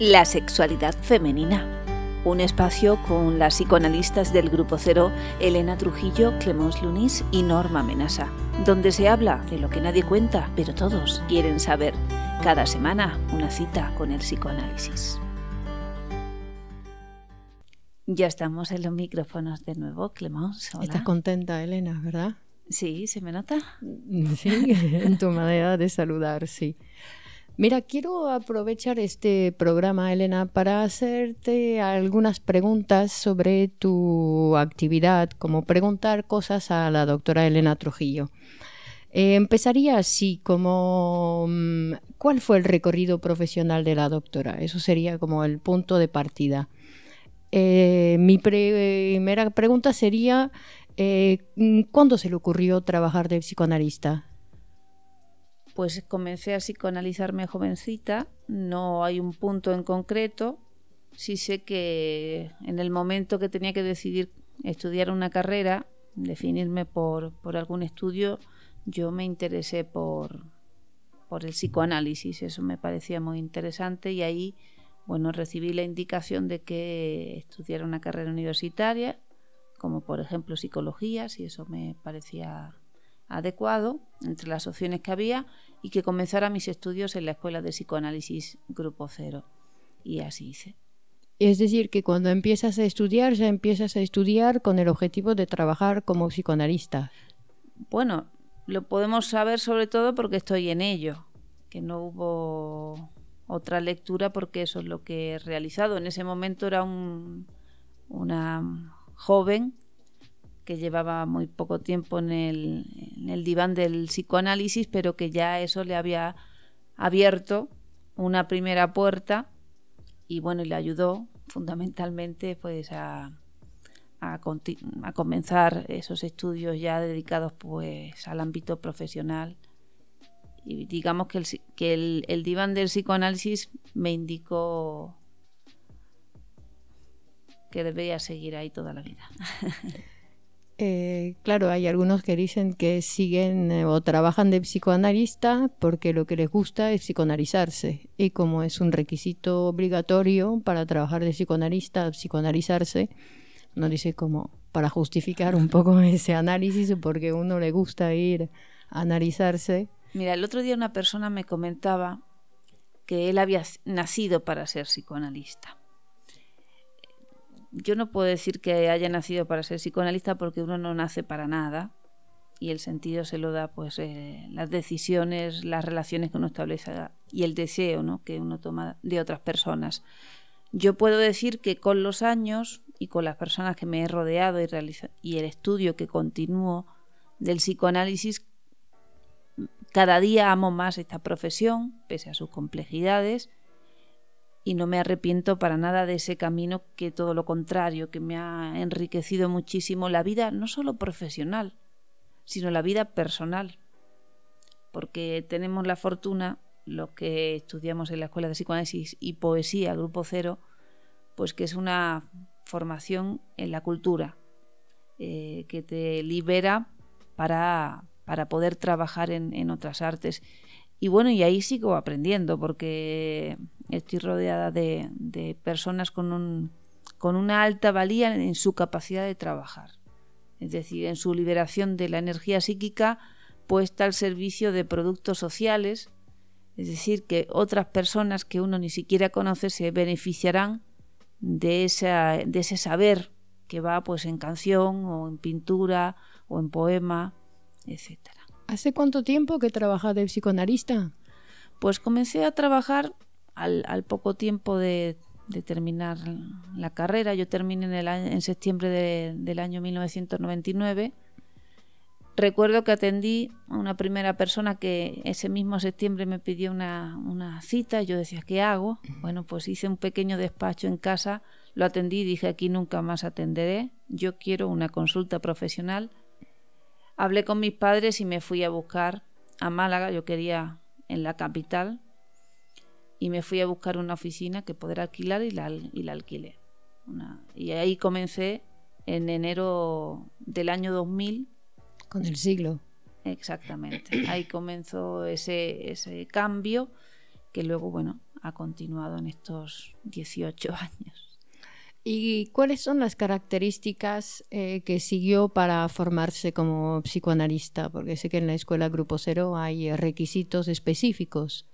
La sexualidad femenina. Un espacio con las psicoanalistas del Grupo Cero, Elena Trujillo, Clemence Lunis y Norma Menasa, donde se habla de lo que nadie cuenta, pero todos quieren saber. Cada semana una cita con el psicoanálisis. Ya estamos en los micrófonos de nuevo, Clemence. Estás contenta, Elena, ¿verdad? Sí, ¿se me nota? Sí, en tu manera de saludar, sí. Mira, quiero aprovechar este programa, Elena, para hacerte algunas preguntas sobre tu actividad, como preguntar cosas a la doctora Elena Trujillo. Eh, empezaría así, como mm, ¿cuál fue el recorrido profesional de la doctora? Eso sería como el punto de partida. Eh, mi primera pregunta sería, eh, ¿cuándo se le ocurrió trabajar de psicoanalista? pues comencé a psicoanalizarme jovencita, no hay un punto en concreto, sí sé que en el momento que tenía que decidir estudiar una carrera, definirme por, algún estudio, yo me interesé por, por el psicoanálisis, eso me parecía muy interesante y ahí, bueno, recibí la indicación de que estudiara una carrera universitaria, como por ejemplo psicología, si eso me parecía adecuado entre las opciones que había y que comenzara mis estudios en la Escuela de Psicoanálisis Grupo Cero. Y así hice. Es decir, que cuando empiezas a estudiar, ya empiezas a estudiar con el objetivo de trabajar como psicoanalista. Bueno, lo podemos saber sobre todo porque estoy en ello, que no hubo otra lectura porque eso es lo que he realizado. En ese momento era un, una joven que llevaba muy poco tiempo en el, diván del psicoanálisis, pero que ya eso le había abierto una primera puerta y bueno, le ayudó fundamentalmente pues a, comenzar esos estudios ya dedicados pues al ámbito profesional y digamos que el, diván del psicoanálisis me indicó que debería seguir ahí toda la vida. Eh, claro, hay algunos que dicen que siguen eh, o trabajan de psicoanalista porque lo que les gusta es psicoanalizarse. Y como es un requisito obligatorio para trabajar de psicoanalista, psicoanalizarse, uno dice como para justificar un poco ese análisis porque uno le gusta ir a analizarse. Mira, el otro día una persona me comentaba que él había nacido para ser psicoanalista yo no puedo decir que haya nacido para ser psicoanalista porque uno no nace para nada y el sentido se lo da pues eh, las decisiones, las relaciones que uno establece y el deseo ¿no? que uno toma de otras personas. Yo puedo decir que con los años y con las personas que me he rodeado y el estudio que continúo del psicoanálisis, cada día amo más esta profesión, pese a sus complejidades y no me arrepiento para nada de ese camino que todo lo contrario, que me ha enriquecido muchísimo la vida, no solo profesional, sino la vida personal. Porque tenemos la fortuna, lo que estudiamos en la Escuela de Psicoanálisis y Poesía, Grupo Cero, pues que es una formación en la cultura, eh, que te libera para, poder trabajar en, en otras artes y bueno, y ahí sigo aprendiendo porque estoy rodeada de, personas con, un, con una alta valía en su capacidad de trabajar, es decir, en su liberación de la energía psíquica puesta al servicio de productos sociales, es decir, que otras personas que uno ni siquiera conoce se beneficiarán de, esa, de ese saber que va pues en canción o en pintura o en poema, etcétera. ¿Hace cuánto tiempo que trabajas de psicoanalista? Pues comencé a trabajar al, poco tiempo de, terminar la carrera. Yo terminé en, septiembre del año 1999. Recuerdo que atendí a una primera persona que ese mismo septiembre me pidió una, una cita. Yo decía, ¿qué hago? Bueno, pues hice un pequeño despacho en casa, lo atendí y dije, aquí nunca más atenderé. Yo quiero una consulta profesional Hablé con mis padres y me fui a buscar a Málaga, yo quería en la capital, y me fui a buscar una oficina que poder alquilar y la, alquilé. y ahí comencé en enero del año 2000. Con el siglo. Exactamente. Ahí comenzó ese, ese cambio que luego, bueno, ha continuado en estos 18 años. ¿Y cuáles son las características eh, que siguió para formarse como psicoanalista? Porque sé que en la escuela Grupo Cero hay eh, requisitos específicos.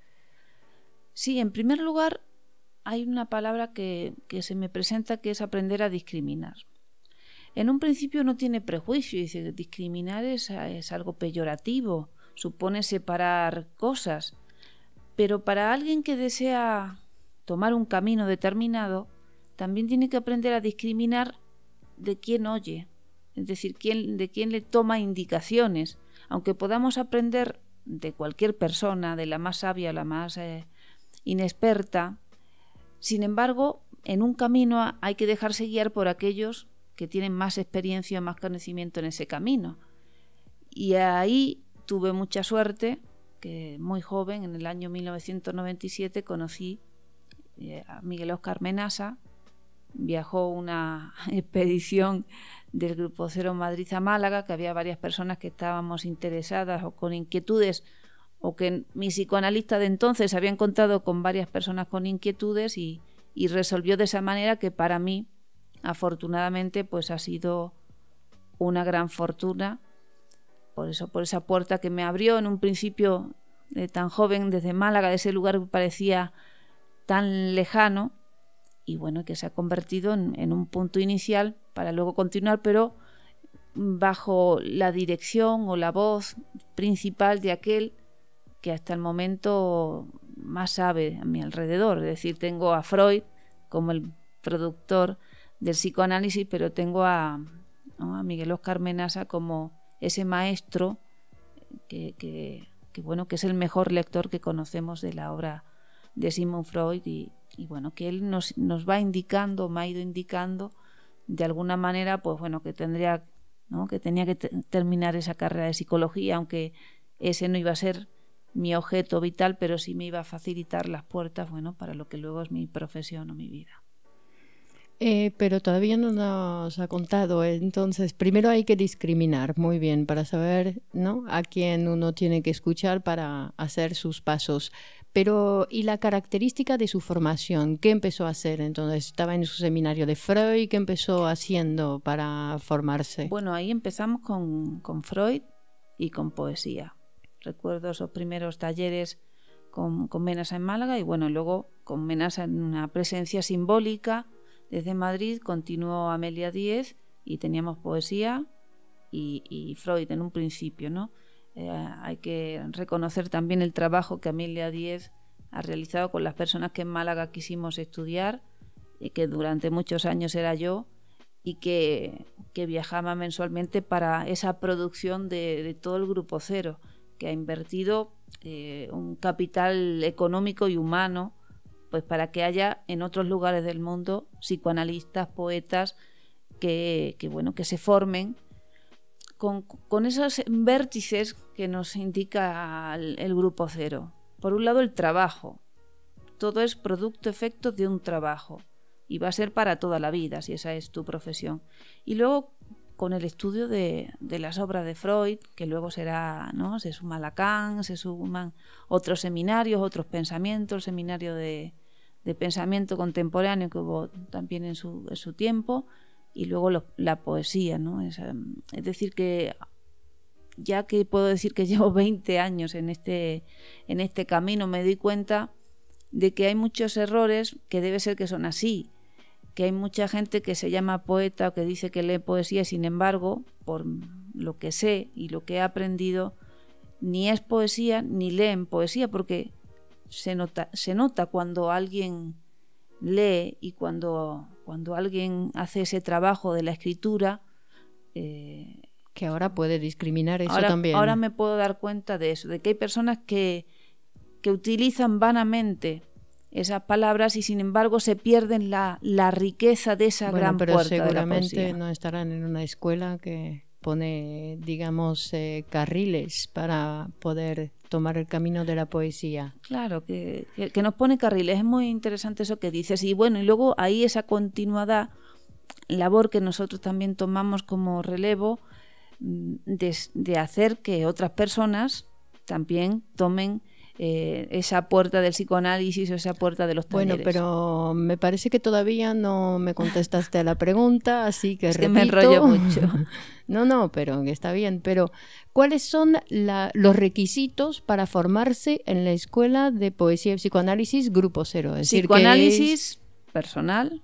Sí, en primer lugar, hay una palabra que, se me presenta que es aprender a discriminar. En un principio no tiene prejuicio, dice, discriminar es algo peyorativo, supone separar cosas, pero para alguien que desea tomar un camino determinado, también tiene que aprender a discriminar de quién oye, es decir, quién, de quién le toma indicaciones. Aunque podamos aprender de cualquier persona, de la más sabia o la más eh, inexperta, sin embargo, en un camino hay que dejarse guiar por aquellos que tienen más experiencia, más conocimiento en ese camino. Y ahí tuve mucha suerte, que muy joven, en el año 1997, conocí eh, a Miguel Oscar Menasa, viajó una expedición del Grupo Cero Madrid a Málaga, que había varias personas que estábamos interesadas o con inquietudes, o que mi psicoanalista de entonces había encontrado con varias personas con inquietudes y, resolvió de esa manera que para mí, afortunadamente, pues ha sido una gran fortuna. Por eso, por esa puerta que me abrió en un principio de eh, tan joven desde Málaga, de ese lugar que parecía tan lejano, y bueno, que se ha convertido en, un punto inicial para luego continuar, pero bajo la dirección o la voz principal de aquel que hasta el momento más sabe a mi alrededor. Es decir, tengo a Freud como el productor del psicoanálisis, pero tengo a, Miguel Oscar Menaza como ese maestro que, bueno, que es el mejor lector que conocemos de la obra de Simon Freud y, bueno, que él nos, nos, va indicando, me ha ido indicando de alguna manera, pues bueno, que tendría, ¿no? que tenía que terminar esa carrera de psicología, aunque ese no iba a ser mi objeto vital, pero sí me iba a facilitar las puertas, bueno, para lo que luego es mi profesión o mi vida. Eh, pero todavía no nos ha contado, ¿eh? entonces primero hay que discriminar muy bien para saber ¿no? a quién uno tiene que escuchar para hacer sus pasos. Pero, ¿y la característica de su formación? ¿Qué empezó a hacer? Entonces, ¿estaba en su seminario de Freud? ¿Qué empezó haciendo para formarse? Bueno, ahí empezamos con, Freud y con poesía. Recuerdo esos primeros talleres con, con, Menasa en Málaga y bueno, luego con Menasa en una presencia simbólica desde Madrid, continuó Amelia Díez y teníamos poesía y, y Freud en un principio, ¿no? Eh, hay que reconocer también el trabajo que Amelia Díez ha realizado con las personas que en Málaga quisimos estudiar y que durante muchos años era yo y que, viajaba mensualmente para esa producción de, todo el Grupo Cero, que ha invertido eh, un capital económico y humano pues para que haya en otros lugares del mundo psicoanalistas, poetas, que, bueno, que se formen con, esos vértices que nos indica el, grupo cero. Por un lado, el trabajo. Todo es producto-efecto de un trabajo y va a ser para toda la vida, si esa es tu profesión. Y luego con el estudio de, las obras de Freud, que luego será, Se suma Lacan, se suman otros seminarios, otros pensamientos, el seminario de, pensamiento contemporáneo que hubo también en su tiempo, y luego la poesía, ¿no? Es, decir, que ya que puedo decir que llevo 20 años en este, en este camino, me doy cuenta de que hay muchos errores que debe ser que son así, que hay mucha gente que se llama poeta o que dice que lee poesía sin embargo, por lo que sé y lo que he aprendido, ni es poesía ni leen poesía porque se nota, se nota cuando alguien lee y cuando cuando alguien hace ese trabajo de la escritura... Eh, que ahora puede discriminar eso también. Ahora me puedo dar cuenta de eso, de que hay personas que, que utilizan vanamente esas palabras y sin embargo se pierden la, la riqueza de esa gran puerta seguramente de la no estarán en una escuela que pone, digamos, eh, carriles para poder tomar el camino de la poesía. Claro, que, que, nos pone carriles. Es muy interesante eso que dices. Y bueno, y luego ahí esa continuada labor que nosotros también tomamos como relevo mm, de, de hacer que otras personas también tomen eh, esa puerta del psicoanálisis o esa puerta de los talleres. Bueno, pero me parece que todavía no me contestaste a la pregunta, así que es Que me enrollo mucho. No, no, pero está bien. Pero, ¿cuáles son los requisitos para formarse en la Escuela de Poesía y Psicoanálisis Grupo Cero? Es psicoanálisis personal.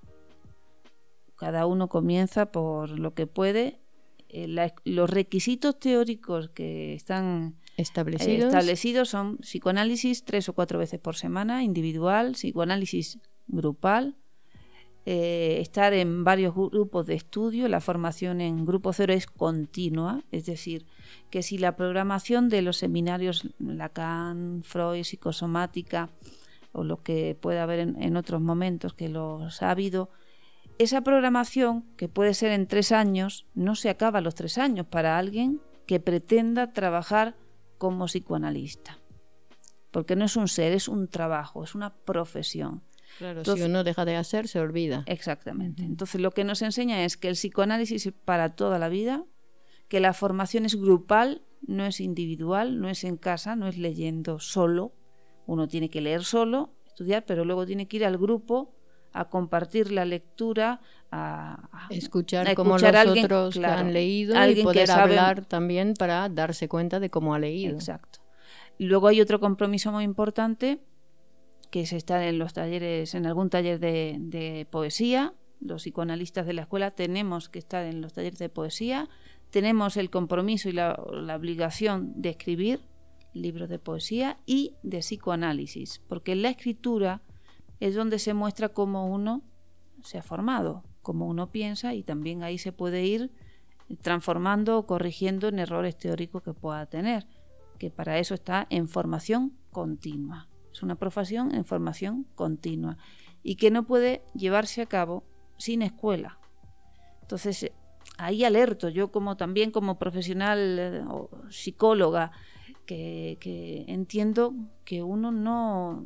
Cada uno comienza por lo que puede. Eh, los requisitos teóricos que están establecidos. establecidos son psicoanálisis tres o cuatro veces por semana, individual, psicoanálisis grupal, eh, estar en varios grupos de estudio, la formación en grupo cero es continua, es decir, que si la programación de los seminarios Lacan, Freud, psicosomática o lo que pueda haber en, otros momentos que los ha habido, esa programación, que puede ser en tres años, no se acaba a los tres años para alguien que pretenda trabajar como psicoanalista. Porque no es un ser, es un trabajo, es una profesión. Claro, si uno deja de hacer, se olvida. Exactamente. Entonces, lo que nos enseña es que el psicoanálisis es para toda la vida, que la formación es grupal, no es individual, no es en casa, no es leyendo solo. Uno tiene que leer solo, estudiar, pero luego tiene que ir al grupo a compartir la lectura, a escuchar, a otros han leído y poder hablar también para darse cuenta de cómo ha leído. Exacto. Luego hay otro compromiso muy importante que es estar en los talleres, en algún taller de, poesía. Los psicoanalistas de la escuela tenemos que estar en los talleres de poesía. Tenemos el compromiso y la, la obligación de escribir libros de poesía y de psicoanálisis, porque la escritura es donde se muestra cómo uno se ha formado, cómo uno piensa y también ahí se puede ir transformando o corrigiendo en errores teóricos que pueda tener, que para eso está en formación continua. Es una profesión en formación continua y que no puede llevarse a cabo sin escuela. Entonces, eh, ahí alerto, yo como también como profesional eh, o psicóloga que, entiendo que uno no,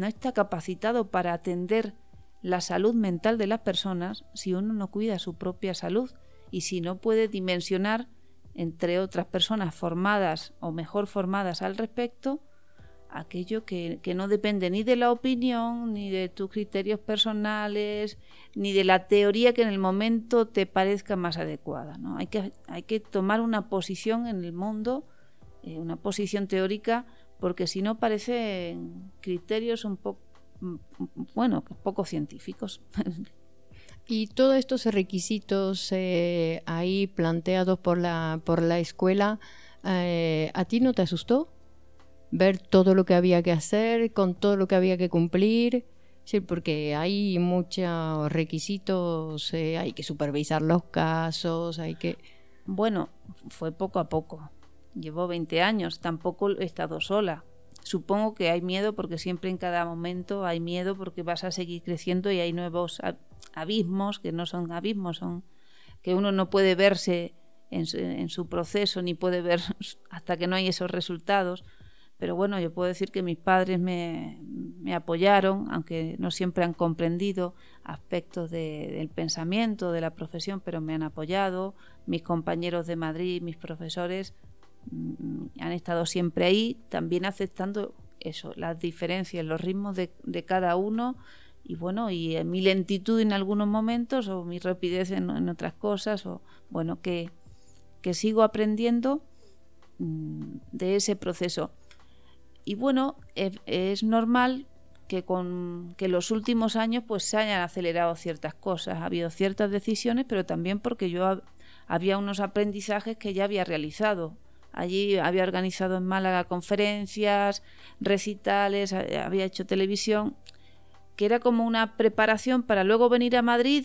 está capacitado para atender la salud mental de las personas si uno no cuida su propia salud y si no puede dimensionar entre otras personas formadas o mejor formadas al respecto, aquello que, no depende ni de la opinión, ni de tus criterios personales, ni de la teoría que en el momento te parezca más adecuada. hay que tomar una posición en el mundo eh, una posición teórica, porque si no parecen criterios un poco, mm, bueno, poco científicos. Y todos estos requisitos eh, ahí planteados por la, por la escuela, eh, ¿a ti no te asustó? Ver todo lo que había que hacer, con todo lo que había que cumplir. Sí, porque hay muchos requisitos, hay que supervisar los casos, hay que... Bueno, fue poco a poco. Llevo 20 años, tampoco he estado sola. Supongo que hay miedo porque siempre en cada momento hay miedo porque vas a seguir creciendo y hay nuevos abismos que no son abismos, son que uno no puede verse en su, proceso ni puede ver hasta que no hay esos resultados. Pero bueno, yo puedo decir que mis padres me, apoyaron, aunque no siempre han comprendido aspectos del pensamiento, de la profesión, pero me han apoyado. Mis compañeros de Madrid, mis profesores, Mm, han estado siempre ahí, también aceptando eso, las diferencias, los ritmos de, cada uno y bueno, y eh, mi lentitud en algunos momentos o mi rapidez en, otras cosas, o bueno, que, que sigo aprendiendo mm, de ese proceso. Y bueno, es, normal que con que los últimos años pues se hayan acelerado ciertas cosas, ha habido ciertas decisiones, pero también porque yo había unos aprendizajes que ya había realizado Allí había organizado en Málaga conferencias, recitales, había hecho televisión, que era como una preparación para luego venir a Madrid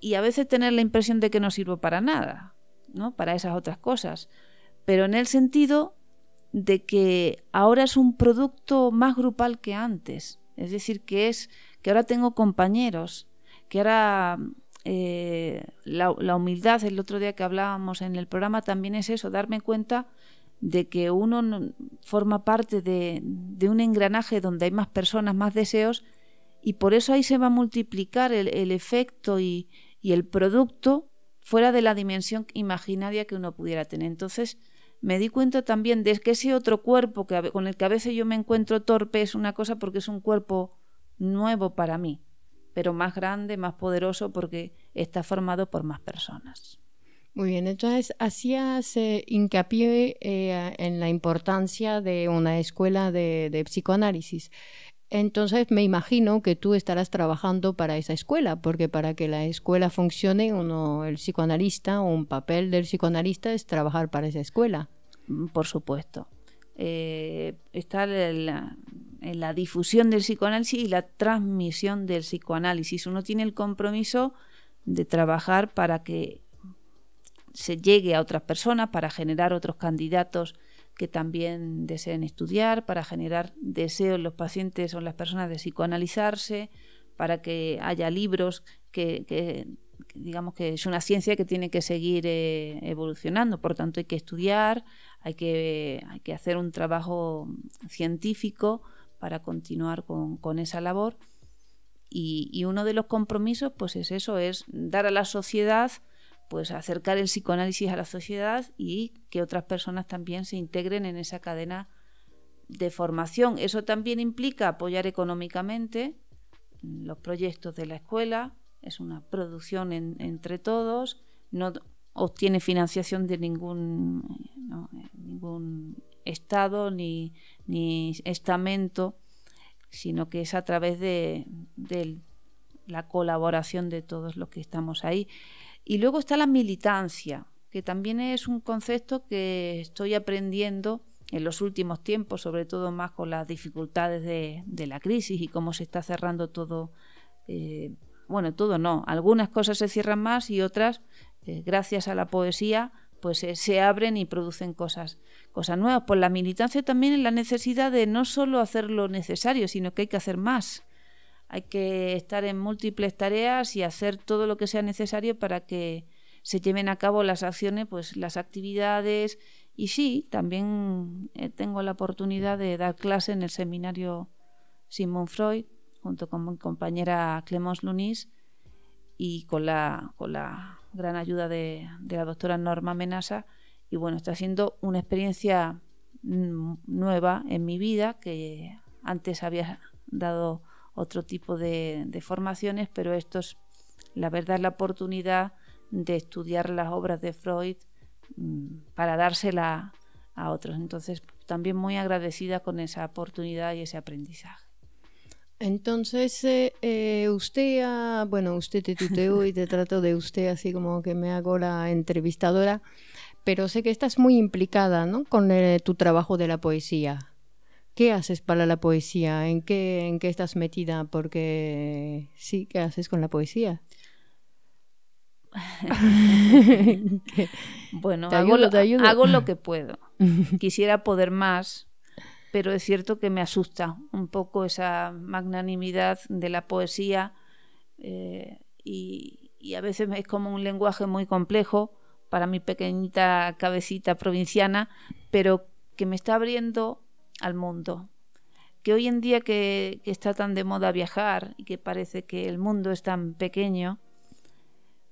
y a veces tener la impresión de que no sirvo para nada, ¿no? Para esas otras cosas. Pero en el sentido de que ahora es un producto más grupal que antes. Es decir, que es que ahora tengo compañeros, que ahora eh, la, humildad, el otro día que hablábamos en el programa, también es eso, darme cuenta de que uno forma parte de, un engranaje donde hay más personas, más deseos, y por eso ahí se va a multiplicar el, efecto y, el producto fuera de la dimensión imaginaria que uno pudiera tener. Entonces, me di cuenta también de que ese otro cuerpo que, con el que a veces yo me encuentro torpe es una cosa porque es un cuerpo nuevo para mí pero más grande, más poderoso, porque está formado por más personas. Muy bien, entonces hacías se eh, hincapié eh, en la importancia de una escuela de, psicoanálisis. Entonces me imagino que tú estarás trabajando para esa escuela, porque para que la escuela funcione, uno, el psicoanalista un papel del psicoanalista es trabajar para esa escuela. Mm, por supuesto. Eh, está la, eh, la difusión del psicoanálisis y la transmisión del psicoanálisis. Uno tiene el compromiso de trabajar para que se llegue a otras personas, para generar otros candidatos que también deseen estudiar, para generar deseos en los pacientes o en las personas de psicoanalizarse, para que haya libros que, digamos que es una ciencia que tiene que seguir eh, evolucionando, por tanto hay que estudiar, hay que hacer un trabajo científico para continuar con, con esa labor. Y, uno de los compromisos, pues es eso, es dar a la sociedad, pues acercar el psicoanálisis a la sociedad y que otras personas también se integren en esa cadena de formación. Eso también implica apoyar económicamente los proyectos de la escuela, es una producción entre todos, no obtiene financiación de ningún, eh, eh, ningún estado ni, estamento, sino que es a través de, la colaboración de todos los que estamos ahí. Y luego está la militancia, que también es un concepto que estoy aprendiendo en los últimos tiempos, sobre todo más con las dificultades de, la crisis y cómo se está cerrando todo. Eh, bueno, todo no. Algunas cosas se cierran más y otras, eh, gracias a la poesía, pues eh, se abren y producen cosas, cosas nuevas. por la militancia también es la necesidad de no solo hacer lo necesario, sino que hay que hacer más. Hay que estar en múltiples tareas y hacer todo lo que sea necesario para que se lleven a cabo las acciones, pues las actividades. Y sí, también eh, tengo la oportunidad de dar clase en el seminario simón Freud, junto con mi compañera Clemence Lunis y con la, con la gran ayuda de, la doctora Norma Menasa y bueno, está siendo una experiencia mm, nueva en mi vida, que antes había dado otro tipo de, de, formaciones, pero esto es, la verdad, es la oportunidad de estudiar las obras de Freud mm, para dársela a otros. Entonces, también muy agradecida con esa oportunidad y ese aprendizaje. Entonces, eh, eh, usted, bueno, usted te tuteo y te trato de usted así como que me hago la entrevistadora, pero sé que estás muy implicada, ¿no? Con eh, tu trabajo de la poesía. ¿Qué haces para la poesía? ¿En qué, ¿En qué estás metida? Porque sí, ¿qué haces con la poesía? bueno, hago lo que puedo. Quisiera poder más, pero es cierto que me asusta un poco esa magnanimidad de la poesía eh, y, a veces es como un lenguaje muy complejo para mi pequeñita cabecita provinciana, pero que me está abriendo al mundo. Que hoy en día que, que está tan de moda viajar y que parece que el mundo es tan pequeño,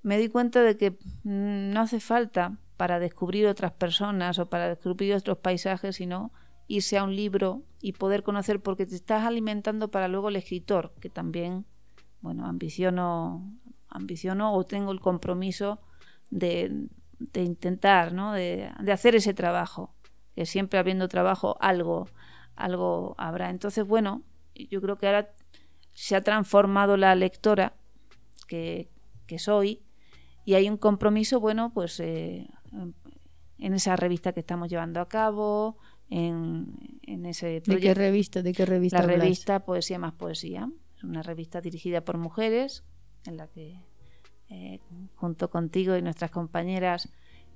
me di cuenta de que no hace falta para descubrir otras personas o para descubrir otros paisajes, sino irse a un libro y poder conocer, porque te estás alimentando para luego el escritor, que también, bueno, ambiciono, ambiciono o tengo el compromiso de, intentar, ¿no? De, hacer ese trabajo, que siempre habiendo trabajo algo, algo habrá. Entonces, bueno, yo creo que ahora se ha transformado la lectora que, soy y hay un compromiso, bueno, pues eh, en esa revista que estamos llevando a cabo, en, ese proyecto. ¿De qué revista? ¿De qué revista? La revista Poesía más Poesía. Es una revista dirigida por mujeres en la que eh, junto contigo y nuestras compañeras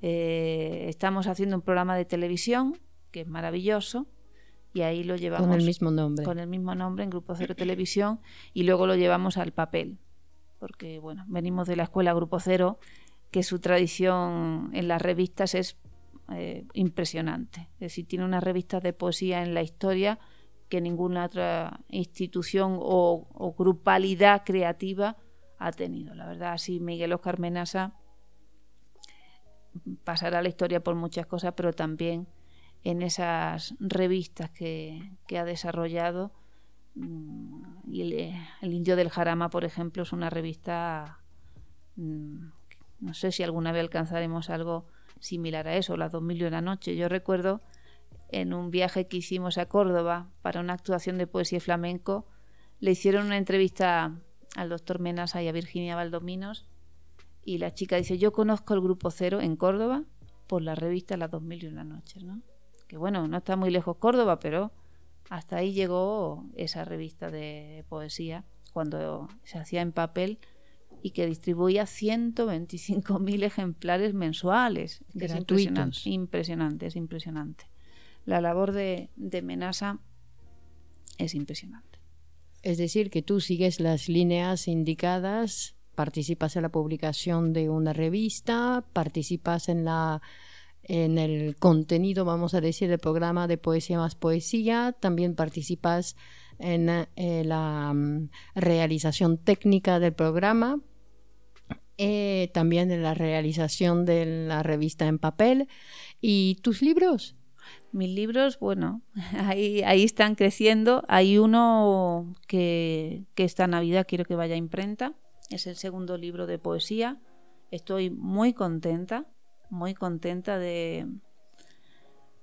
eh, estamos haciendo un programa de televisión que es maravilloso y ahí lo llevamos con el mismo nombre con el mismo nombre en Grupo Cero Televisión y luego lo llevamos al papel porque bueno venimos de la escuela Grupo Cero que su tradición en las revistas es eh, impresionante. Es decir, tiene unas revistas de poesía en la historia que ninguna otra institución o, grupalidad creativa ha tenido. La verdad, así Miguel Oscar Menasa pasará la historia por muchas cosas, pero también en esas revistas que, que ha desarrollado. Mm, y eh, el, Indio del Jarama, por ejemplo, es una revista, mm, no sé si alguna vez alcanzaremos algo similar a eso, las 2000 y una noche. Yo recuerdo en un viaje que hicimos a Córdoba para una actuación de poesía flamenco, le hicieron una entrevista al doctor Menasa y a Virginia Valdominos y la chica dice, yo conozco el Grupo Cero en Córdoba por la revista Las 2000 y una noche ¿no? Que bueno, no está muy lejos Córdoba, pero hasta ahí llegó esa revista de poesía cuando se hacía en papel y que distribuía 125.000 ejemplares mensuales. Gratuitos. Impresionante, es impresionante. La labor de, de Menasa es impresionante. Es decir, que tú sigues las líneas indicadas, participas en la publicación de una revista, participas en la en el contenido, vamos a decir, del programa de Poesía más Poesía, también participas en eh, la mm, realización técnica del programa, eh, también de la realización de la revista en papel. ¿Y tus libros? Mis libros, bueno, ahí, ahí están creciendo. Hay uno que, esta Navidad quiero que vaya a imprenta. Es el segundo libro de poesía. Estoy muy contenta, muy contenta de,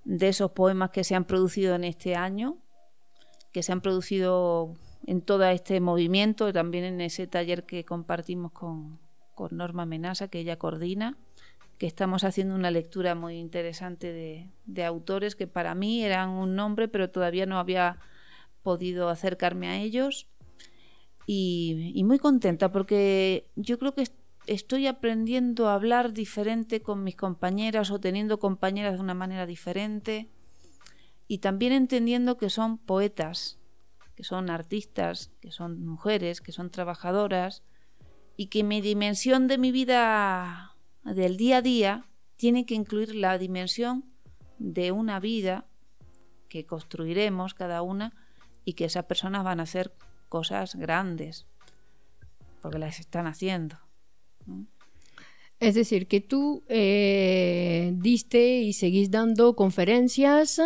de esos poemas que se han producido en este año, que se han producido en todo este movimiento, también en ese taller que compartimos con, con Norma Menasa, que ella coordina, que estamos haciendo una lectura muy interesante de, autores que para mí eran un nombre, pero todavía no había podido acercarme a ellos. Y, muy contenta porque yo creo que estoy aprendiendo a hablar diferente con mis compañeras o teniendo compañeras de una manera diferente y también entendiendo que son poetas, que son artistas, que son mujeres, que son trabajadoras y que mi dimensión de mi vida del día a día tiene que incluir la dimensión de una vida que construiremos cada una y que esas personas van a hacer cosas grandes, porque las están haciendo. Es decir, que tú eh, diste y seguís dando conferencias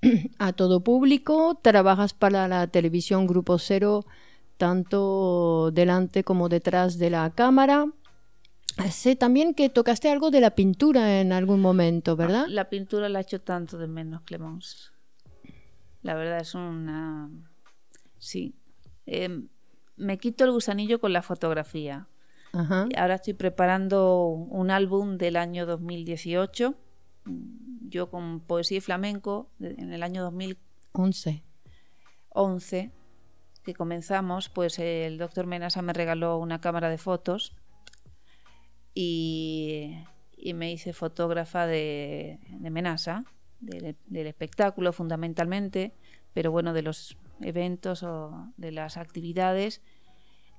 a todo público, trabajas para la televisión Grupo Cero tanto delante como detrás de la cámara. Sé también que tocaste algo de la pintura en algún momento, ah, ¿verdad? La pintura la he hecho tanto de menos, Clemons. La verdad es una... Sí. Em, me quito el gusanillo con la fotografía. Ahora estoy preparando un álbum del año 2018. Mm, yo con poesía y flamenco en el año 2011. 11 que comenzamos, pues el doctor Menasa me regaló una cámara de fotos y, me hice fotógrafa de, de Menasa, del, del, espectáculo fundamentalmente, pero bueno, de los eventos o de las actividades.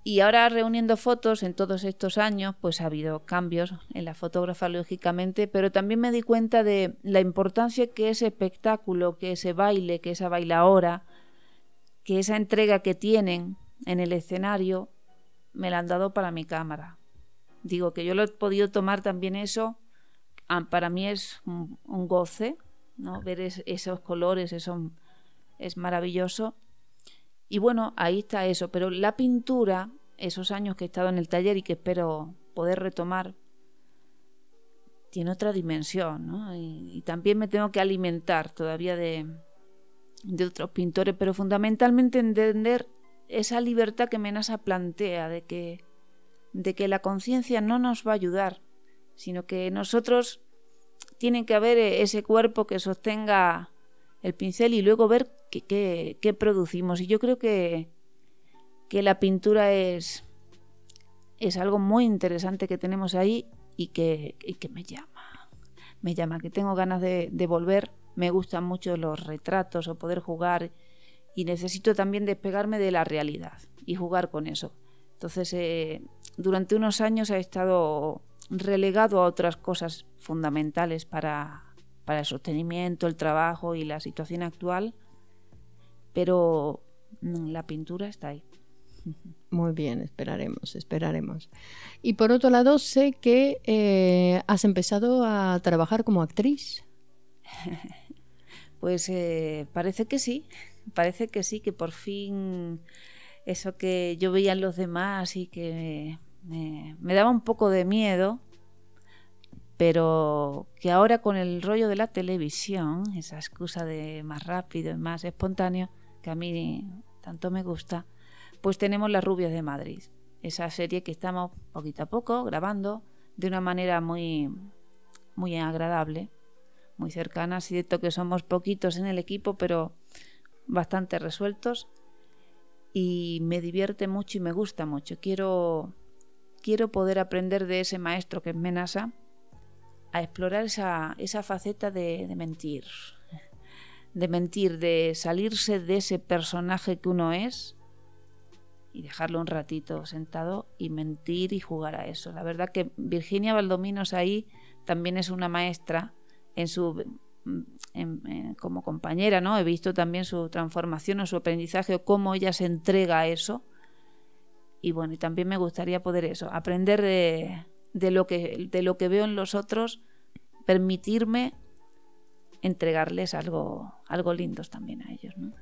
Y ahora reuniendo fotos en todos estos años, pues ha habido cambios en la fotógrafa, lógicamente, pero también me di cuenta de la importancia que ese espectáculo, que ese baile, que esa bailaora, que esa entrega que tienen en el escenario me la han dado para mi cámara. Digo que yo lo he podido tomar también eso, ah, para mí es un, goce, ¿no? ver esos colores, eso es maravilloso. Y bueno, ahí está eso, pero la pintura, esos años que he estado en el taller y que espero poder retomar, tiene otra dimensión, ¿no? y también me tengo que alimentar todavía de, de otros pintores, pero fundamentalmente entender esa libertad que Menasa plantea de que, de que la conciencia no nos va a ayudar, sino que nosotros tienen que haber ese cuerpo que sostenga el pincel y luego ver qué, producimos. Y yo creo que, que la pintura es, es algo muy interesante que tenemos ahí y que, y que me llama. Me llama, que tengo ganas de, de volver me gustan mucho los retratos o poder jugar y necesito también despegarme de la realidad y jugar con eso. Entonces, eh, durante unos años he estado relegado a otras cosas fundamentales para, el sostenimiento, el trabajo y la situación actual, pero mm, la pintura está ahí. Muy bien, esperaremos, esperaremos. Y por otro lado, sé que eh, has empezado a trabajar como actriz. Pues eh, parece que sí, parece que sí, que por fin eso que yo veía en los demás y que me, daba un poco de miedo, pero que ahora con el rollo de la televisión, esa excusa de más rápido y más espontáneo, que a mí tanto me gusta, pues tenemos Las Rubias de Madrid, esa serie que estamos poquito a poco grabando de una manera muy, muy agradable muy cercanas. Cierto que somos poquitos en el equipo, pero bastante resueltos. Y me divierte mucho y me gusta mucho. Quiero, quiero poder aprender de ese maestro que es Menasa a explorar esa, esa faceta de, de mentir. De mentir, de salirse de ese personaje que uno es y dejarlo un ratito sentado y mentir y jugar a eso. La verdad que Virginia Valdominos ahí también es una maestra en su mm, como compañera, ¿no? He visto también su transformación o su aprendizaje o cómo ella se entrega a eso. Y bueno, y también me gustaría poder eso, aprender de, de lo, que, de lo que veo en los otros, permitirme entregarles algo, algo lindos también a ellos, ¿no?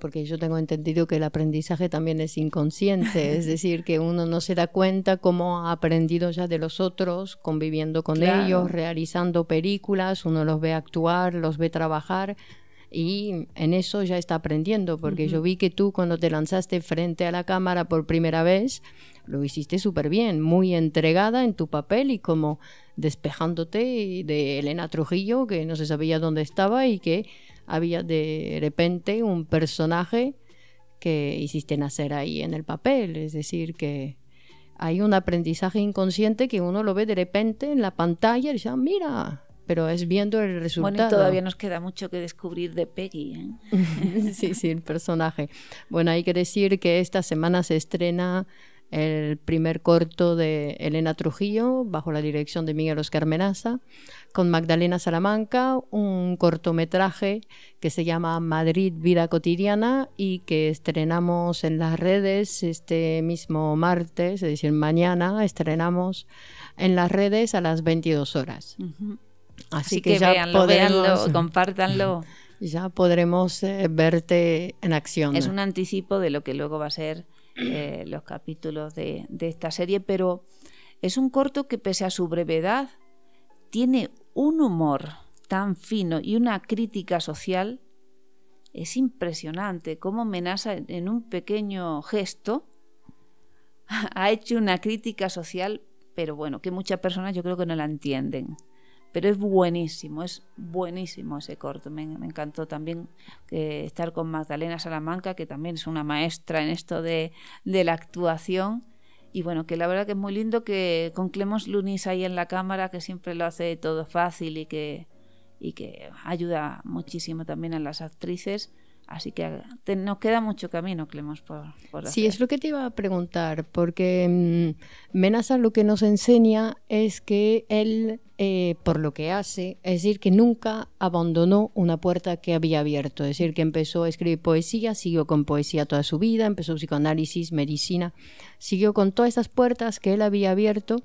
porque yo tengo entendido que el aprendizaje también es inconsciente, es decir, que uno no se da cuenta cómo ha aprendido ya de los otros, conviviendo con ellos, realizando películas, uno los ve actuar, los ve trabajar y en eso ya está aprendiendo, porque yo vi que tú cuando te lanzaste frente a la cámara por primera vez, lo hiciste súper bien, muy entregada en tu papel y como despejándote de Elena Trujillo, que no se sabía dónde estaba y que había de repente un personaje que hiciste nacer ahí en el papel, es decir, que hay un aprendizaje inconsciente que uno lo ve de repente en la pantalla y dice, ah, mira, pero es viendo el resultado. Bueno, todavía nos queda mucho que descubrir de Peggy. ¿eh? sí, sí, el personaje. Bueno, hay que decir que esta semana se estrena el primer corto de Elena Trujillo bajo la dirección de Miguel Oscar Menaza con Magdalena Salamanca, un cortometraje que se llama Madrid Vida Cotidiana y que estrenamos en las redes este mismo martes, es decir, mañana estrenamos en las redes a las 22 horas. Así, que, ya eh, compártanlo. Ya podremos eh, verte en acción. Es un anticipo de lo que luego va a ser eh, los capítulos de, de esta serie, pero es un corto que pese a su brevedad tiene un humor tan fino y una crítica social, es impresionante cómo amenaza en un pequeño gesto, ha hecho una crítica social, pero bueno, que muchas personas yo creo que no la entienden. Pero es buenísimo, es buenísimo ese corto. Me, encantó también eh, estar con Magdalena Salamanca, que también es una maestra en esto de, de la actuación y bueno, que la verdad que es muy lindo que con Clemos Lunis ahí en la cámara, que siempre lo hace todo fácil y que, y que ayuda muchísimo también a las actrices Así que te, nos queda mucho camino, Clemos, por, por Sí, es lo que te iba a preguntar, porque mm, Menaza lo que nos enseña es que él, eh, por lo que hace, es decir, que nunca abandonó una puerta que había abierto, es decir, que empezó a escribir poesía, siguió con poesía toda su vida, empezó psicoanálisis, medicina, siguió con todas esas puertas que él había abierto,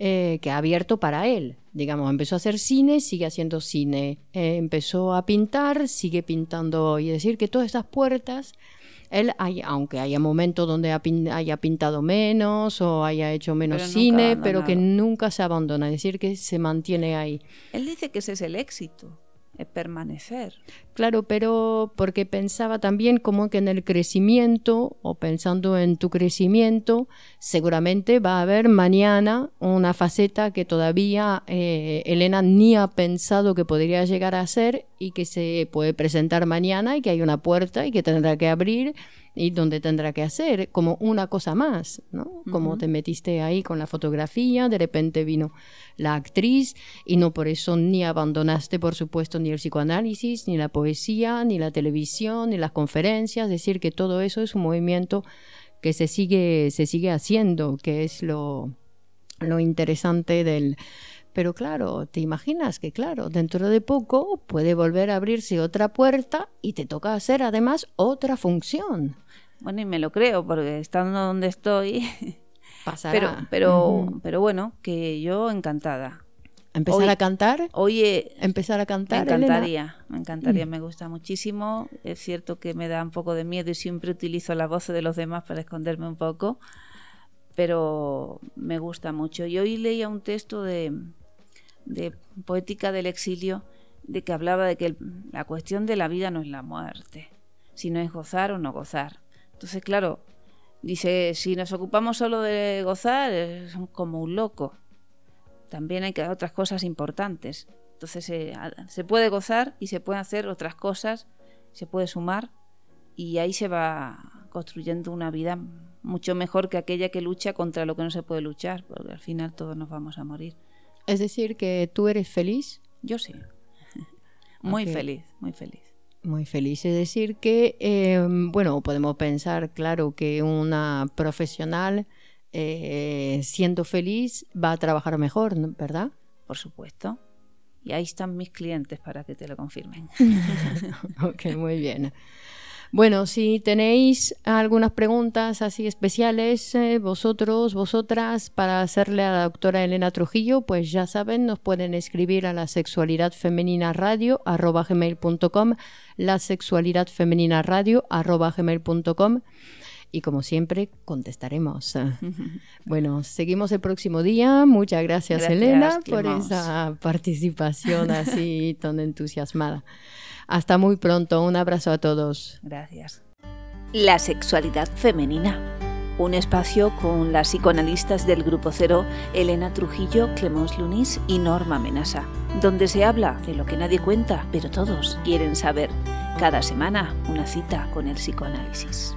eh, que ha abierto para él, digamos, empezó a hacer cine, sigue haciendo cine, eh, empezó a pintar, sigue pintando y decir, que todas estas puertas, él, hay, aunque haya momentos donde haya pintado menos o haya hecho menos cine, pero que nunca se abandona, es decir, que se mantiene ahí. Él dice que ese es el éxito. Eh, permanecer. Claro, pero porque pensaba también como que en el crecimiento o pensando en tu crecimiento, seguramente va a haber mañana una faceta que todavía eh, Elena ni ha pensado que podría llegar a ser y que se puede presentar mañana y que hay una puerta y que tendrá que abrir y donde tendrá que hacer como una cosa más, ¿no? Como te metiste ahí con la fotografía, de repente vino la actriz y no por eso ni abandonaste, por supuesto, ni el psicoanálisis, ni la poesía, ni la televisión, ni las conferencias, es decir, que todo eso es un movimiento que se sigue, se sigue haciendo, que es lo, lo interesante del, pero claro, te imaginas que, claro, dentro de poco puede volver a abrirse otra puerta y te toca hacer además otra función. Bueno, y me lo creo, porque estando donde estoy... Pero, pero, bueno, que yo encantada. ¿Empezar a cantar? Oye, eh, empezar a cantar. Me encantaría, me encantaría, mm. me gusta muchísimo. Es cierto que me da un poco de miedo y siempre utilizo la voz de los demás para esconderme un poco, pero me gusta mucho. Y hoy leía un texto de, Poética del Exilio de que hablaba de que la cuestión de la vida no es la muerte, sino es gozar o no gozar. Entonces, claro, dice, si nos ocupamos solo de gozar, es como un loco. También hay que dar otras cosas importantes. Entonces eh, se puede gozar y se pueden hacer otras cosas, se puede sumar y ahí se va construyendo una vida mucho mejor que aquella que lucha contra lo que no se puede luchar, porque al final todos nos vamos a morir. Es decir, que tú eres feliz. Yo sí. muy feliz, muy feliz. Muy feliz. Es decir, que, em, bueno, podemos pensar, claro, que una profesional eh, siendo feliz va a trabajar mejor, ¿verdad? Por supuesto. Y ahí están mis clientes para que te lo confirmen. ok, muy bien. Bueno, si tenéis algunas preguntas así especiales, eh, vosotros, vosotras, para hacerle a la doctora Elena Trujillo, pues ya saben, nos pueden escribir a la sexualidad femenina radio arroba la sexualidad femenina radio y como siempre contestaremos. bueno, seguimos el próximo día. Muchas gracias, Elena por esa participación así tan entusiasmada. Hasta muy pronto, un abrazo a todos. Gracias. La sexualidad femenina. Un espacio con las psicoanalistas del Grupo Cero, Elena Trujillo, Clemence Lunis y Norma Menasa, donde se habla de lo que nadie cuenta, pero todos quieren saber. Cada semana una cita con el psicoanálisis.